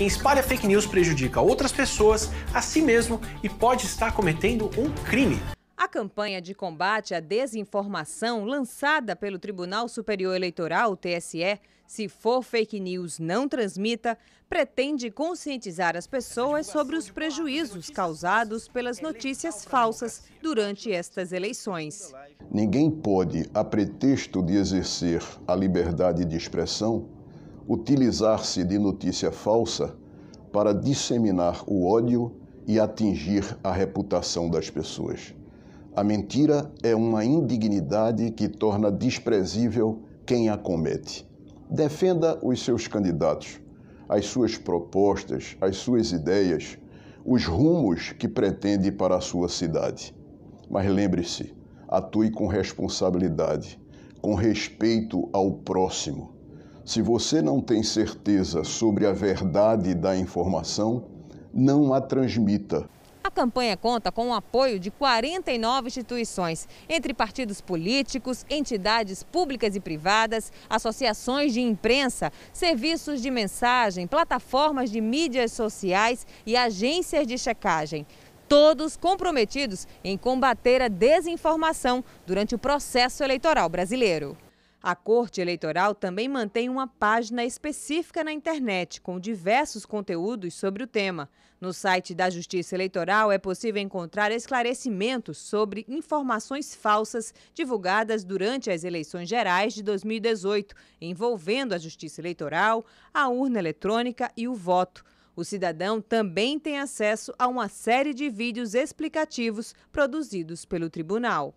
Quem espalha fake news prejudica outras pessoas, a si mesmo e pode estar cometendo um crime. A campanha de combate à desinformação lançada pelo Tribunal Superior Eleitoral, TSE, se for fake news não transmita, pretende conscientizar as pessoas sobre os prejuízos causados pelas notícias falsas durante estas eleições. Ninguém pode, a pretexto de exercer a liberdade de expressão, utilizar-se de notícia falsa para disseminar o ódio e atingir a reputação das pessoas. A mentira é uma indignidade que torna desprezível quem a comete. Defenda os seus candidatos, as suas propostas, as suas ideias, os rumos que pretende para a sua cidade. Mas lembre-se, atue com responsabilidade, com respeito ao próximo se você não tem certeza sobre a verdade da informação, não a transmita. A campanha conta com o apoio de 49 instituições, entre partidos políticos, entidades públicas e privadas, associações de imprensa, serviços de mensagem, plataformas de mídias sociais e agências de checagem. Todos comprometidos em combater a desinformação durante o processo eleitoral brasileiro. A Corte Eleitoral também mantém uma página específica na internet com diversos conteúdos sobre o tema. No site da Justiça Eleitoral é possível encontrar esclarecimentos sobre informações falsas divulgadas durante as eleições gerais de 2018, envolvendo a Justiça Eleitoral, a urna eletrônica e o voto. O cidadão também tem acesso a uma série de vídeos explicativos produzidos pelo tribunal.